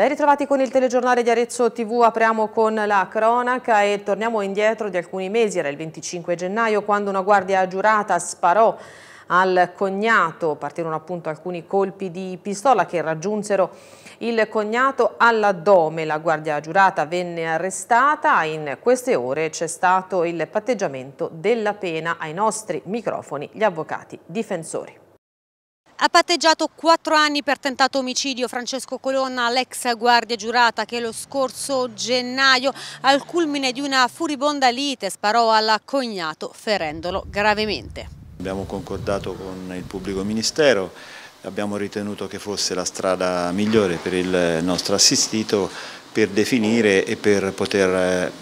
Ben ritrovati con il telegiornale di Arezzo TV, apriamo con la cronaca e torniamo indietro di alcuni mesi, era il 25 gennaio quando una guardia giurata sparò al cognato, partirono appunto alcuni colpi di pistola che raggiunsero il cognato all'addome, la guardia giurata venne arrestata, in queste ore c'è stato il patteggiamento della pena ai nostri microfoni, gli avvocati difensori. Ha patteggiato quattro anni per tentato omicidio Francesco Colonna, l'ex guardia giurata che lo scorso gennaio al culmine di una furibonda lite sparò al cognato ferendolo gravemente. Abbiamo concordato con il pubblico ministero, abbiamo ritenuto che fosse la strada migliore per il nostro assistito per definire e per poter eh,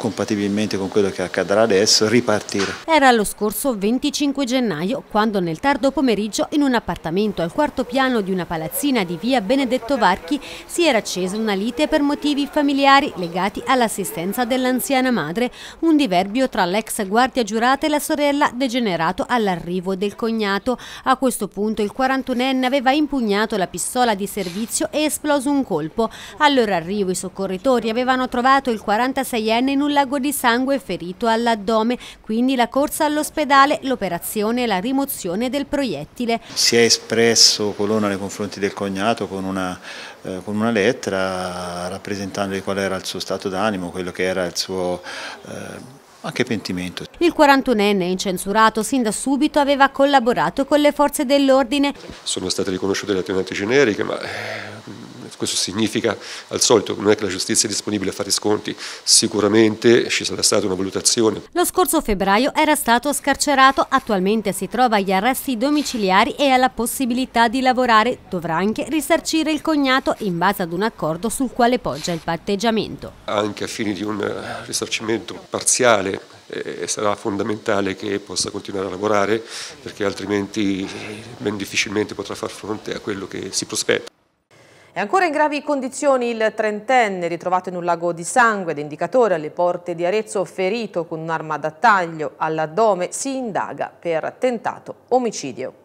compatibilmente con quello che accadrà adesso, ripartire. Era lo scorso 25 gennaio, quando nel tardo pomeriggio in un appartamento al quarto piano di una palazzina di via Benedetto Varchi si era accesa una lite per motivi familiari legati all'assistenza dell'anziana madre, un diverbio tra l'ex guardia giurata e la sorella degenerato all'arrivo del cognato. A questo punto il 41enne aveva impugnato la pistola di servizio e esploso un colpo. Allora arrivo i soccorritori avevano trovato il 46enne in un un lago di sangue ferito all'addome, quindi la corsa all'ospedale, l'operazione e la rimozione del proiettile. Si è espresso Colonna nei confronti del cognato con una, eh, con una lettera rappresentando qual era il suo stato d'animo, quello che era il suo... Eh, anche pentimento. Il 41enne incensurato sin da subito aveva collaborato con le forze dell'ordine. Sono state riconosciute le attenuanti generiche ma eh, questo significa, al solito, non è che la giustizia è disponibile a fare sconti, sicuramente ci sarà stata una valutazione. Lo scorso febbraio era stato scarcerato, attualmente si trova agli arresti domiciliari e ha la possibilità di lavorare. Dovrà anche risarcire il cognato in base ad un accordo sul quale poggia il patteggiamento. Anche a fini di un eh, risarcimento parziale eh, sarà fondamentale che possa continuare a lavorare perché altrimenti eh, ben difficilmente potrà far fronte a quello che si prospetta. È ancora in gravi condizioni il trentenne ritrovato in un lago di sangue ed indicatore alle porte di Arezzo ferito con un'arma da taglio all'addome si indaga per tentato omicidio.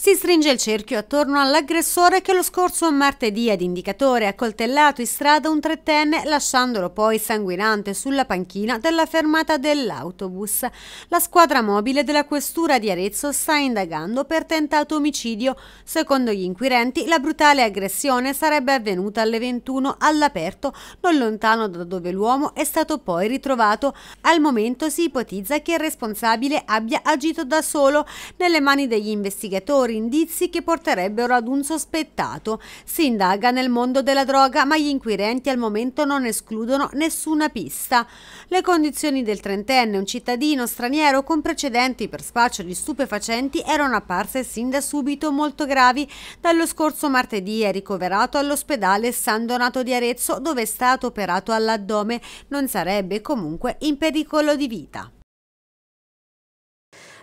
Si stringe il cerchio attorno all'aggressore che lo scorso martedì ad indicatore ha coltellato in strada un trettenne lasciandolo poi sanguinante sulla panchina della fermata dell'autobus. La squadra mobile della questura di Arezzo sta indagando per tentato omicidio. Secondo gli inquirenti la brutale aggressione sarebbe avvenuta alle 21 all'aperto, non lontano da dove l'uomo è stato poi ritrovato. Al momento si ipotizza che il responsabile abbia agito da solo. Nelle mani degli investigatori ulteriori indizi che porterebbero ad un sospettato. Si indaga nel mondo della droga, ma gli inquirenti al momento non escludono nessuna pista. Le condizioni del trentenne, un cittadino straniero con precedenti per spaccio di stupefacenti, erano apparse sin da subito molto gravi. Dallo scorso martedì è ricoverato all'ospedale San Donato di Arezzo, dove è stato operato all'addome. Non sarebbe comunque in pericolo di vita.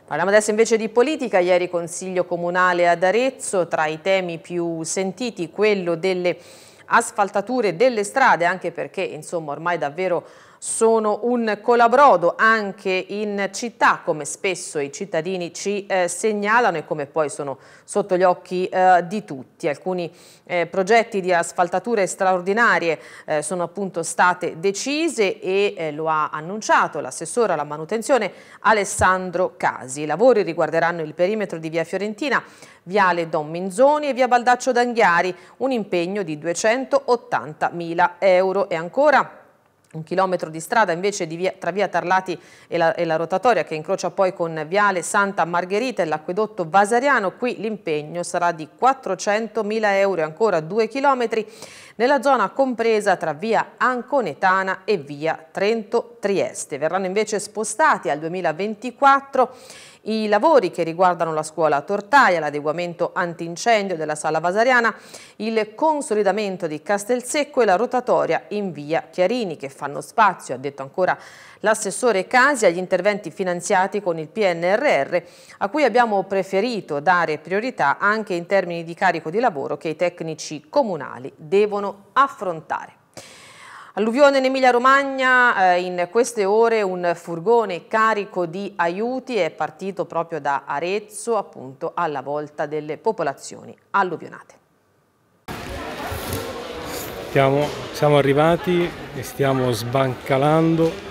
Parliamo adesso invece di politica, ieri Consiglio Comunale ad Arezzo, tra i temi più sentiti quello delle asfaltature delle strade, anche perché insomma ormai davvero sono un colabrodo anche in città, come spesso i cittadini ci eh, segnalano e come poi sono sotto gli occhi eh, di tutti. Alcuni eh, progetti di asfaltature straordinarie eh, sono appunto state decise e eh, lo ha annunciato l'assessore alla manutenzione Alessandro Casi. I lavori riguarderanno il perimetro di via Fiorentina, viale Don Minzoni e via Baldaccio d'Anghiari, un impegno di 280 mila euro e ancora un chilometro di strada invece di via, tra via Tarlati e la, e la, rotatoria che incrocia poi con viale Santa Margherita e l'acquedotto Vasariano, qui l'impegno sarà di 400.000 euro e ancora due chilometri nella zona compresa tra via Anconetana e via Trento Trieste. Verranno invece spostati al 2024 i lavori che riguardano la scuola Tortaia, l'adeguamento antincendio della sala vasariana, il consolidamento di Castelsecco e la rotatoria in via Chiarini che fanno spazio, ha detto ancora l'assessore Casi, agli interventi finanziati con il PNRR a cui abbiamo preferito dare priorità anche in termini di carico di lavoro che i tecnici comunali devono affrontare. Alluvione in Emilia-Romagna, eh, in queste ore un furgone carico di aiuti è partito proprio da Arezzo, appunto alla volta delle popolazioni alluvionate. Stiamo, siamo arrivati e stiamo sbancalando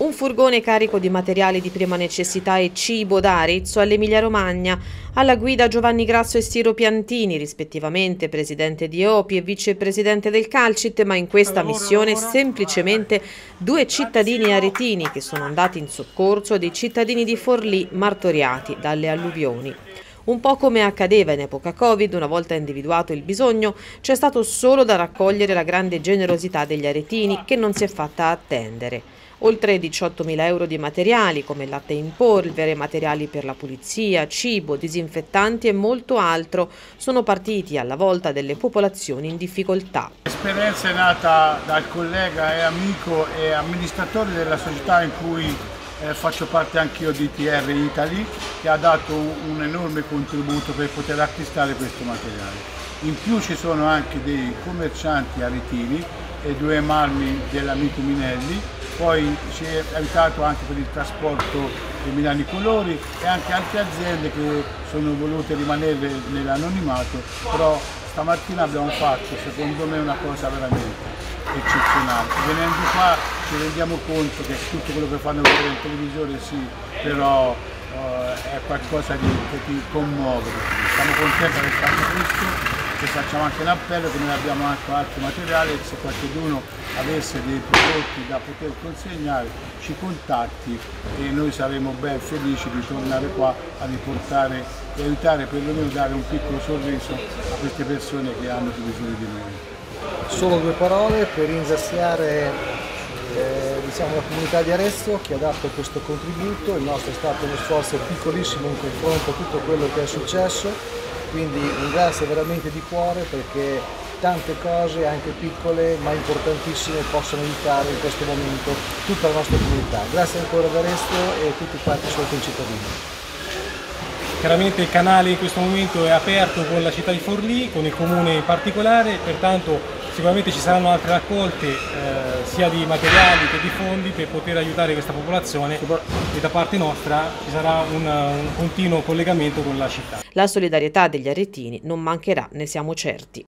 un furgone carico di materiali di prima necessità e cibo da Arezzo all'Emilia Romagna, alla guida Giovanni Grasso e Siro Piantini, rispettivamente presidente di Opi e vicepresidente del Calcit, ma in questa missione semplicemente due cittadini aretini che sono andati in soccorso dei cittadini di Forlì martoriati dalle alluvioni. Un po' come accadeva in epoca Covid, una volta individuato il bisogno, c'è stato solo da raccogliere la grande generosità degli aretini che non si è fatta attendere oltre 18.000 euro di materiali come latte in polvere, materiali per la pulizia, cibo, disinfettanti e molto altro sono partiti alla volta delle popolazioni in difficoltà. L'esperienza è nata dal collega e amico e amministratore della società in cui eh, faccio parte anch'io di TR Italy che ha dato un enorme contributo per poter acquistare questo materiale. In più ci sono anche dei commercianti aretini e due marmi dell'amico Minelli, poi ci è aiutato anche per il trasporto di Milani Colori e anche altre aziende che sono volute rimanere nell'anonimato, però stamattina abbiamo fatto secondo me una cosa veramente eccezionale. Venendo qua ci rendiamo conto che tutto quello che fanno vedere in televisione sì, però eh, è qualcosa di, che ti commuove. Siamo contenti che stato questo e facciamo anche un appello che noi abbiamo anche altri materiali se qualcuno avesse dei prodotti da poter consegnare ci contatti e noi saremo ben felici di tornare qua a riportare e aiutare perlomeno dare un piccolo sorriso a queste persone che hanno bisogno di noi solo due parole per ringraziare eh, diciamo, la comunità di Arezzo che ha dato questo contributo, il nostro è stato uno sforzo piccolissimo in confronto a tutto quello che è successo, quindi un grazie veramente di cuore perché tante cose, anche piccole ma importantissime, possono aiutare in questo momento tutta la nostra comunità. Grazie ancora ad Arezzo e a tutti quanti i suoi concittadini. Chiaramente il canale in questo momento è aperto con la città di Forlì, con il comune in particolare, pertanto sicuramente ci saranno altre raccolte eh, sia di materiali che di fondi per poter aiutare questa popolazione e da parte nostra ci sarà un, un continuo collegamento con la città. La solidarietà degli aretini non mancherà, ne siamo certi.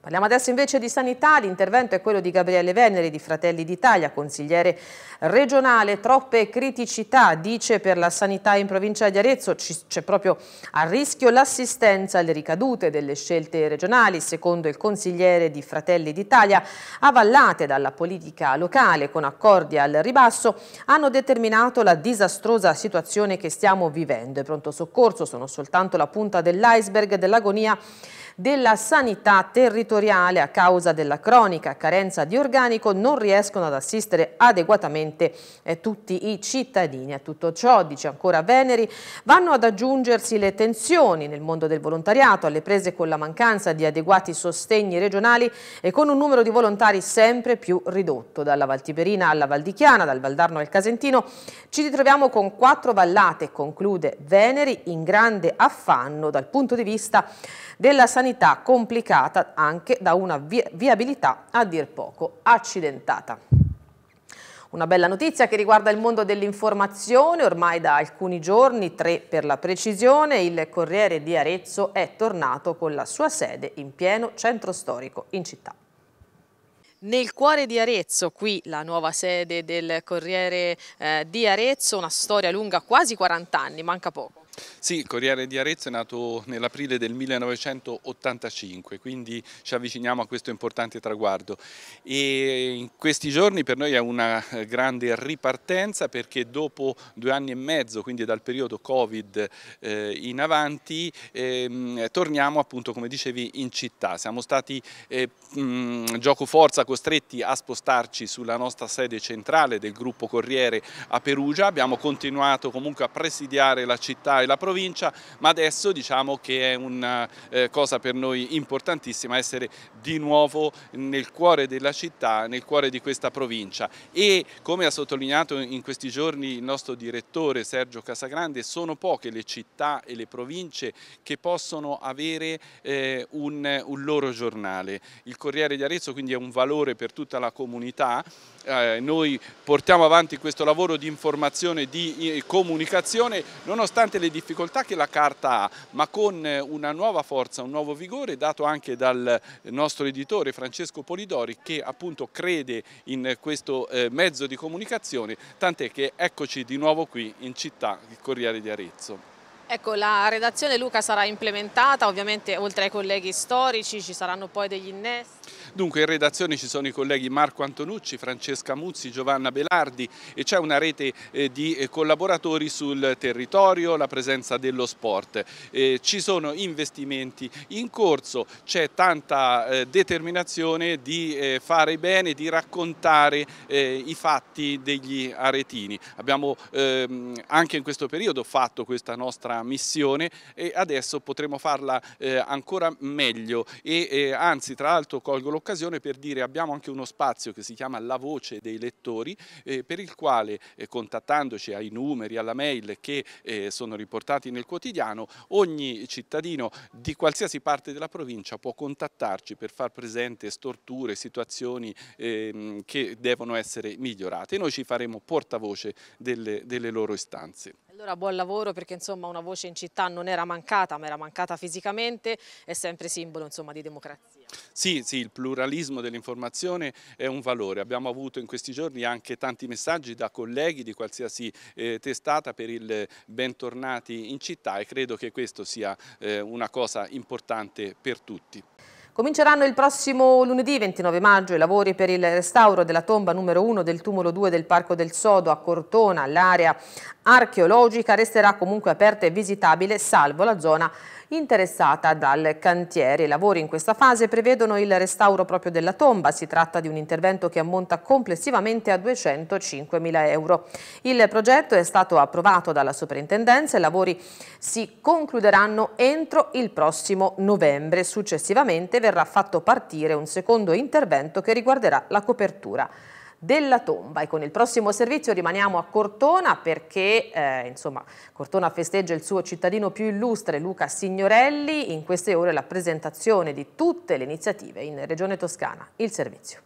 Parliamo adesso invece di sanità, l'intervento è quello di Gabriele Veneri di Fratelli d'Italia, consigliere regionale, troppe criticità, dice per la sanità in provincia di Arezzo, c'è proprio a rischio l'assistenza alle ricadute delle scelte regionali, secondo il consigliere di Fratelli d'Italia, avallate dalla politica locale con accordi al ribasso, hanno determinato la disastrosa situazione che stiamo vivendo. I pronto soccorso sono soltanto la punta dell'iceberg dell'agonia della sanità territoriale a causa della cronica carenza di organico non riescono ad assistere adeguatamente eh, tutti i cittadini. A tutto ciò, dice ancora Veneri, vanno ad aggiungersi le tensioni nel mondo del volontariato, alle prese con la mancanza di adeguati sostegni regionali e con un numero di volontari sempre più ridotto. Dalla Valtiberina alla Valdichiana, dal Valdarno al Casentino, ci ritroviamo con quattro vallate, conclude Veneri, in grande affanno dal punto di vista della sanità sanità complicata anche da una viabilità a dir poco accidentata. Una bella notizia che riguarda il mondo dell'informazione, ormai da alcuni giorni, tre per la precisione, il Corriere di Arezzo è tornato con la sua sede in pieno centro storico in città. Nel cuore di Arezzo, qui la nuova sede del Corriere eh, di Arezzo, una storia lunga quasi 40 anni, manca poco. Sì, Corriere di Arezzo è nato nell'aprile del 1985, quindi ci avviciniamo a questo importante traguardo e in questi giorni per noi è una eh, grande ripartenza perché dopo due anni e mezzo, quindi dal periodo Covid eh, in avanti, eh, torniamo appunto come dicevi in città. Siamo stati eh, mh, gioco forza costretti a spostarci sulla nostra sede centrale del gruppo Corriere a Perugia, abbiamo continuato comunque a presidiare la città e della provincia, ma adesso diciamo che è una eh, cosa per noi importantissima essere di nuovo nel cuore della città, nel cuore di questa provincia e come ha sottolineato in questi giorni il nostro direttore Sergio Casagrande sono poche le città e le province che possono avere eh, un, un, loro giornale. Il Corriere di Arezzo quindi è un valore per tutta la comunità, eh, noi portiamo avanti questo lavoro di informazione, di eh, comunicazione nonostante le difficoltà che la carta ha ma con una nuova forza, un nuovo vigore dato anche dal nostro nostro editore Francesco Polidori che appunto crede in questo eh, mezzo di comunicazione, tant'è che eccoci di nuovo qui in città, il Corriere di Arezzo. Ecco, la redazione Luca sarà implementata, ovviamente oltre ai colleghi storici ci saranno poi degli innesti. Dunque in redazione ci sono i colleghi Marco Antonucci, Francesca Muzzi, Giovanna Belardi e c'è una rete eh, di eh, collaboratori sul territorio, la presenza dello sport. Eh, ci sono investimenti in corso, c'è tanta eh, determinazione di eh, fare bene, di raccontare eh, i fatti degli aretini. Abbiamo ehm, anche in questo periodo fatto questa nostra missione e adesso potremo farla eh, ancora meglio e eh, anzi tra l'altro colgo l'occasione per dire abbiamo anche uno spazio che si chiama La Voce dei Lettori eh, per il quale eh, contattandoci ai numeri, alla mail che eh, sono riportati nel quotidiano ogni cittadino di qualsiasi parte della provincia può contattarci per far presente storture, situazioni ehm, che devono essere migliorate e noi ci faremo portavoce delle, delle loro istanze. Allora buon lavoro perché insomma una voce in città non era mancata ma era mancata fisicamente, è sempre simbolo insomma di democrazia. Sì, sì, il pluralismo dell'informazione è un valore. Abbiamo avuto in questi giorni anche tanti messaggi da colleghi di qualsiasi eh, testata per il bentornati in città e credo che questo sia eh, una cosa importante per tutti. Cominceranno il prossimo lunedì 29 maggio i lavori per il restauro della tomba numero 1 del tumulo 2 del Parco del Sodo a Cortona, all'area archeologica resterà comunque aperta e visitabile salvo la zona interessata dal cantiere. I lavori in questa fase prevedono il restauro proprio della tomba, si tratta di un intervento che ammonta complessivamente a 205 mila euro. Il progetto è stato approvato dalla soprintendenza e i lavori si concluderanno entro il prossimo novembre. Successivamente verrà fatto partire un secondo intervento che riguarderà la copertura della tomba. E con il prossimo servizio rimaniamo a Cortona perché eh, insomma, Cortona festeggia il suo cittadino più illustre Luca Signorelli. In queste ore la presentazione di tutte le iniziative in Regione Toscana. Il servizio.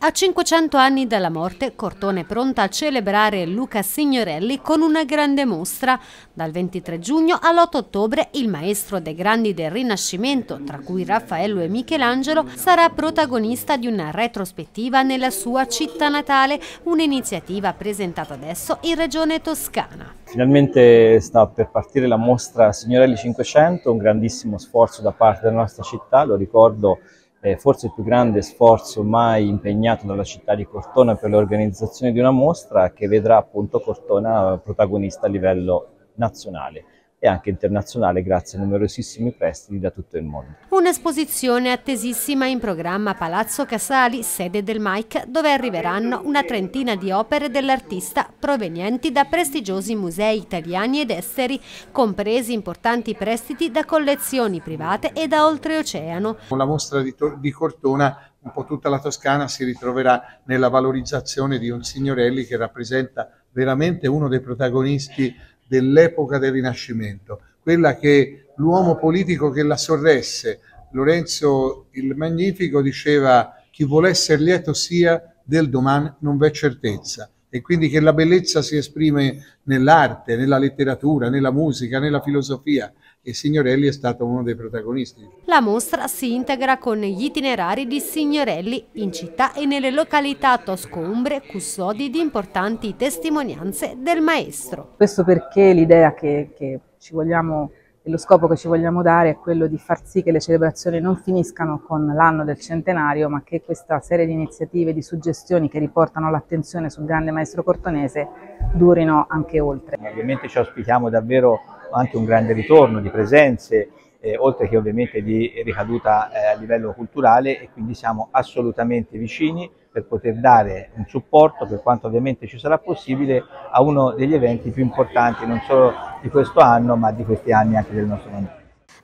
A 500 anni dalla morte, Cortone è pronta a celebrare Luca Signorelli con una grande mostra. Dal 23 giugno all'8 ottobre il maestro dei grandi del Rinascimento, tra cui Raffaello e Michelangelo, sarà protagonista di una retrospettiva nella sua città natale, un'iniziativa presentata adesso in Regione Toscana. Finalmente sta per partire la mostra Signorelli 500, un grandissimo sforzo da parte della nostra città, lo ricordo eh, forse il più grande sforzo mai impegnato dalla città di Cortona per l'organizzazione di una mostra che vedrà appunto Cortona protagonista a livello nazionale e anche internazionale grazie a numerosissimi prestiti da tutto il mondo. Un'esposizione attesissima in programma Palazzo Casali, sede del MAIC, dove arriveranno una trentina di opere dell'artista provenienti da prestigiosi musei italiani ed esteri, compresi importanti prestiti da collezioni private e da oltreoceano. Con la mostra di, di Cortona un po' tutta la Toscana si ritroverà nella valorizzazione di un signorelli che rappresenta veramente uno dei protagonisti dell'epoca del Rinascimento, quella che l'uomo politico che la sorresse, Lorenzo il Magnifico, diceva chi vuole essere lieto sia del domani non v'è certezza e quindi che la bellezza si esprime nell'arte, nella letteratura, nella musica, nella filosofia e Signorelli è stato uno dei protagonisti. La mostra si integra con gli itinerari di Signorelli in città e nelle località toscombre, custodi di importanti testimonianze del maestro. Questo perché l'idea che, che ci vogliamo lo scopo che ci vogliamo dare è quello di far sì che le celebrazioni non finiscano con l'anno del centenario, ma che questa serie di iniziative, e di suggestioni che riportano l'attenzione sul grande maestro cortonese durino anche oltre. Ovviamente ci auspichiamo davvero anche un grande ritorno di presenze, eh, oltre che ovviamente di ricaduta eh, a livello culturale e quindi siamo assolutamente vicini per poter dare un supporto, per quanto ovviamente ci sarà possibile, a uno degli eventi più importanti non solo di questo anno ma di questi anni anche del nostro mondo.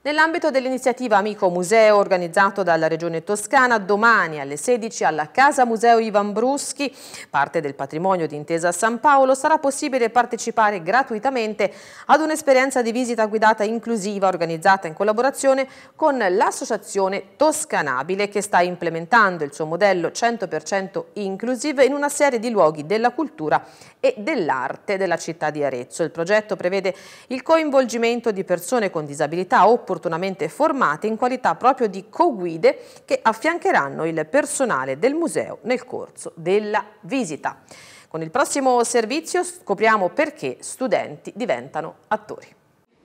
Nell'ambito dell'iniziativa Amico Museo organizzato dalla Regione Toscana, domani alle 16 alla Casa Museo Ivan Bruschi, parte del patrimonio di Intesa San Paolo, sarà possibile partecipare gratuitamente ad un'esperienza di visita guidata inclusiva organizzata in collaborazione con l'associazione Toscanabile che sta implementando il suo modello 100% inclusive in una serie di luoghi della cultura e dell'arte della città di Arezzo. Il progetto prevede il coinvolgimento di persone con disabilità oppure opportunamente formate in qualità proprio di co-guide che affiancheranno il personale del museo nel corso della visita. Con il prossimo servizio scopriamo perché studenti diventano attori.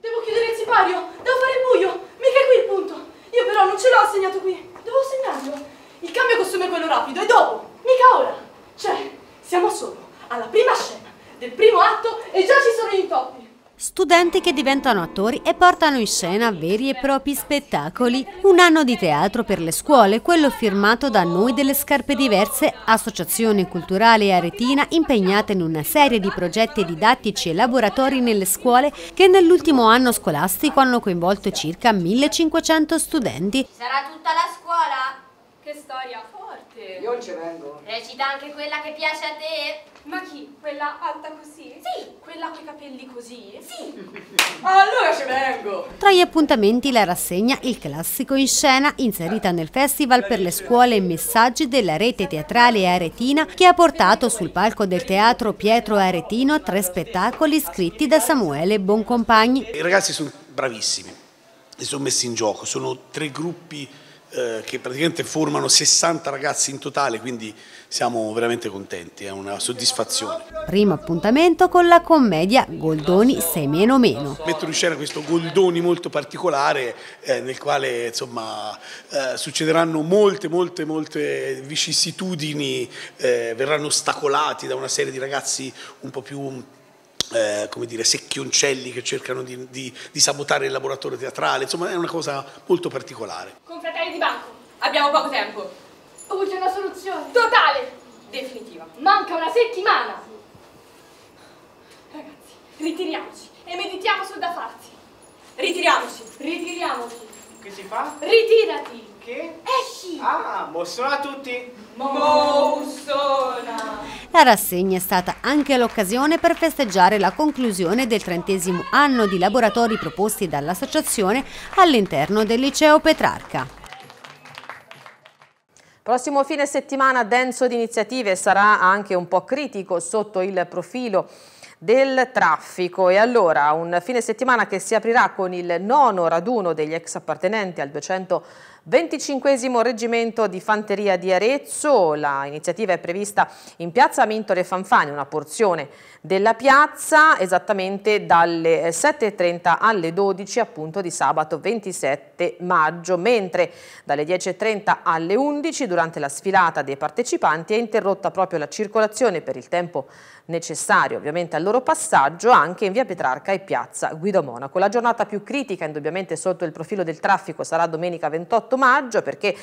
Devo chiudere il sipario, devo fare il buio, mica è qui il punto. Io però non ce l'ho assegnato qui, devo segnarlo. Il cambio costume è quello rapido e dopo, mica ora. Cioè, siamo solo alla prima scena del primo atto e già ci sono gli intoppi. Studenti che diventano attori e portano in scena veri e propri spettacoli. Un anno di teatro per le scuole, quello firmato da Noi delle Scarpe Diverse, associazione culturale aretina impegnata in una serie di progetti didattici e laboratori nelle scuole che nell'ultimo anno scolastico hanno coinvolto circa 1500 studenti. Sarà tutta la scuola? Che storia! Io non ci vengo. Recita anche quella che piace a te. Ma chi? Quella alta così? Sì. Quella con i capelli così? Sì. allora ci vengo. Tra gli appuntamenti la rassegna Il classico in scena, inserita nel Festival per le scuole e messaggi della rete teatrale aretina, che ha portato sul palco del teatro Pietro Aretino tre spettacoli scritti da Samuele Boncompagni. I ragazzi sono bravissimi, si sono messi in gioco, sono tre gruppi eh, che praticamente formano 60 ragazzi in totale, quindi siamo veramente contenti, è una soddisfazione. Primo appuntamento con la commedia Goldoni 6 meno meno. Metto in scena questo Goldoni molto particolare eh, nel quale insomma, eh, succederanno molte molte molte vicissitudini, eh, verranno ostacolati da una serie di ragazzi un po' più eh, come dire, secchioncelli che cercano di, di, di sabotare il laboratorio teatrale, insomma è una cosa molto particolare. Confratelli di banco, abbiamo poco tempo. Urge una soluzione. Totale, definitiva. Manca una settimana. Ragazzi, ritiriamoci e meditiamo sul da farsi. Ritiriamoci, ritiriamoci. Che si fa? Ritirati. Che? Esci. Ah, mossona a tutti. Mossona. La rassegna è stata anche l'occasione per festeggiare la conclusione del trentesimo anno di laboratori proposti dall'associazione all'interno del liceo Petrarca. Prossimo fine settimana denso di iniziative sarà anche un po' critico sotto il profilo del traffico e allora un fine settimana che si aprirà con il nono raduno degli ex appartenenti al 200 25 Reggimento di Fanteria di Arezzo, l'iniziativa è prevista in piazza Mintore Fanfani, una porzione della piazza esattamente dalle 7.30 eh, alle 12 appunto di sabato 27 maggio, mentre dalle 10.30 alle 11 durante la sfilata dei partecipanti è interrotta proprio la circolazione per il tempo necessario ovviamente al loro passaggio anche in via Petrarca e piazza Guido Monaco. La giornata più critica indubbiamente sotto il profilo del traffico sarà domenica 28 maggio perché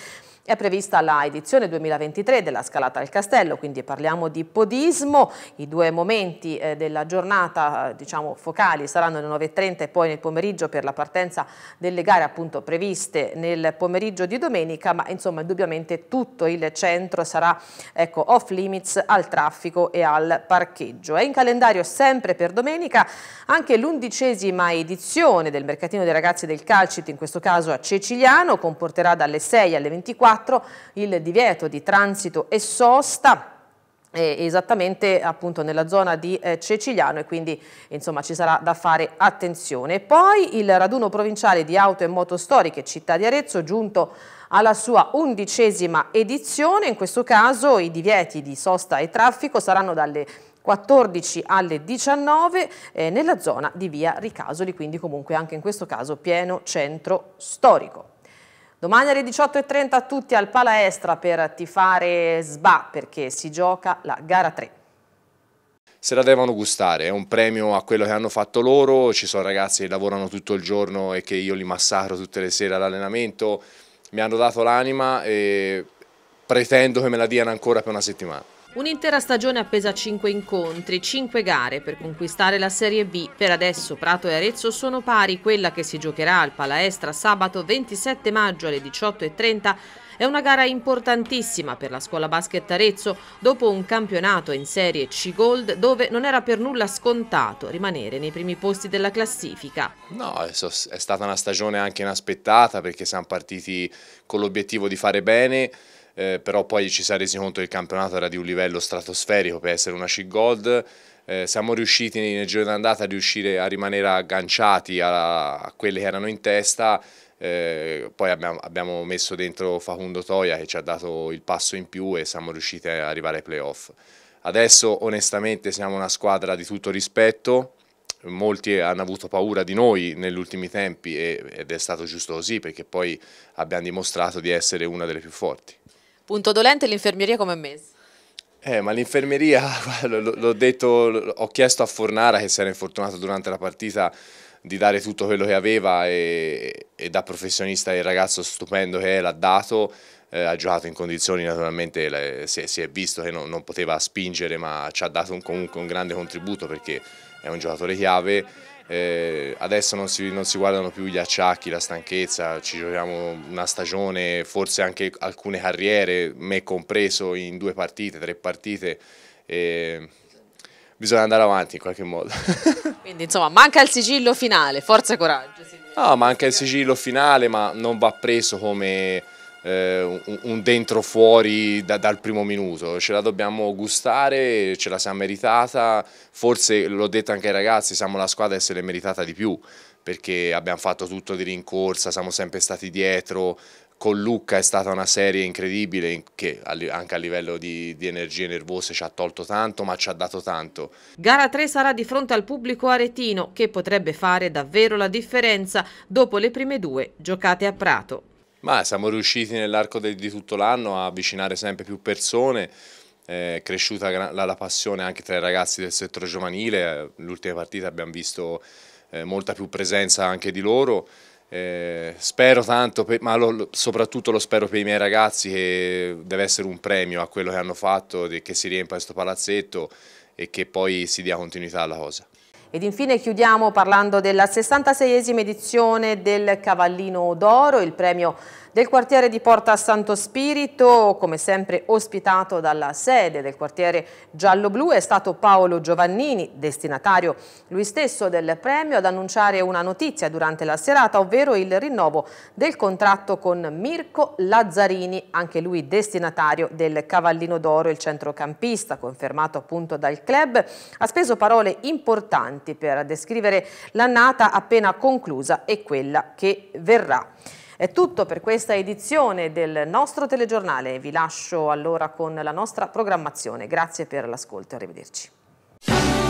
è prevista la edizione 2023 della Scalata al Castello, quindi parliamo di podismo. I due momenti eh, della giornata eh, diciamo, focali saranno le 9.30 e poi nel pomeriggio per la partenza delle gare appunto previste nel pomeriggio di domenica, ma insomma indubbiamente tutto il centro sarà ecco, off limits al traffico e al parcheggio. È in calendario sempre per domenica anche l'undicesima edizione del mercatino dei ragazzi del Calcit, in questo caso a Ceciliano, comporterà dalle 6 alle 24 2004 il divieto di transito e sosta esattamente appunto nella zona di eh, Ceciliano e quindi insomma ci sarà da fare attenzione. Poi il raduno provinciale di auto e moto storiche città di Arezzo giunto alla sua undicesima edizione, in questo caso i divieti di sosta e traffico saranno dalle 14 alle 19 eh, nella zona di via Ricasoli, quindi comunque anche in questo caso pieno centro storico. Domani alle 18.30 tutti al Palaestra per tifare SBA perché si gioca la gara 3 se la devono gustare, è un premio a quello che hanno fatto loro, ci sono ragazzi che lavorano tutto il giorno e che io li massacro tutte le sere all'allenamento, mi hanno dato l'anima e pretendo che me la diano ancora per una settimana. Un'intera stagione appesa a 5 incontri, 5 gare per conquistare la Serie B. Per adesso Prato e Arezzo sono pari. Quella che si giocherà al Palaestra sabato 27 maggio alle 18.30 è una gara importantissima per la scuola basket Arezzo dopo un campionato in Serie C Gold dove non era per nulla scontato rimanere nei primi posti della classifica. No, è stata una stagione anche inaspettata perché siamo partiti con l'obiettivo di fare bene eh, però poi ci si è resi conto che il campionato era di un livello stratosferico per essere una C Gold. Eh, siamo riusciti nel giro d'andata a riuscire a rimanere agganciati a, a quelle che erano in testa. Eh, poi abbiamo, abbiamo, messo dentro Facundo Toia che ci ha dato il passo in più e siamo riusciti ad arrivare ai playoff. Adesso onestamente siamo una squadra di tutto rispetto, molti hanno avuto paura di noi negli ultimi tempi ed è stato giusto così perché poi abbiamo dimostrato di essere una delle più forti. Punto dolente l'infermeria come è Eh, ma l'infermeria, l'ho detto, ho chiesto a Fornara che si era infortunato durante la partita di dare tutto quello che aveva e, e da professionista il ragazzo stupendo che è l'ha dato eh, ha giocato in condizioni naturalmente, le, si, è, si, è, visto che no, non poteva spingere ma ci ha dato un, comunque un grande contributo perché è un giocatore chiave. Eh, adesso non si, non si, guardano più gli acciacchi, la stanchezza, ci giochiamo una stagione, forse anche alcune carriere, me compreso in due partite, tre partite. Eh, bisogna andare avanti in qualche modo. Quindi insomma manca il sigillo finale, forza e coraggio. No, manca il sigillo finale ma non va preso come eh, un, dentro fuori da, dal primo minuto, ce la dobbiamo gustare, ce la siamo meritata, forse l'ho detto anche ai ragazzi, siamo la squadra che se l'è meritata di più perché abbiamo fatto tutto di rincorsa, siamo sempre stati dietro, con Lucca è stata una serie incredibile che anche a livello di, di, energie nervose ci ha tolto tanto ma ci ha dato tanto. Gara 3 sarà di fronte al pubblico aretino che potrebbe fare davvero la differenza dopo le prime due giocate a Prato. Ma siamo riusciti nell'arco di tutto l'anno a avvicinare sempre più persone, è cresciuta la, la passione anche tra i ragazzi del settore giovanile, l'ultima partita abbiamo visto eh, molta più presenza anche di loro, eh, spero tanto, per, ma lo, soprattutto lo spero per i miei ragazzi che deve essere un premio a quello che hanno fatto, che si riempa questo palazzetto e che poi si dia continuità alla cosa. Ed infine chiudiamo parlando della 66esima edizione del Cavallino d'Oro, il premio del quartiere di Porta Santo Spirito, come sempre ospitato dalla sede del quartiere giallo-blu, è stato Paolo Giovannini, destinatario lui stesso del premio, ad annunciare una notizia durante la serata, ovvero il rinnovo del contratto con Mirko Lazzarini, anche lui destinatario del Cavallino d'Oro, il centrocampista, confermato appunto dal club, ha speso parole importanti per descrivere l'annata appena conclusa e quella che verrà. È tutto per questa edizione del nostro telegiornale. Vi lascio allora con la nostra programmazione. Grazie per l'ascolto, e arrivederci.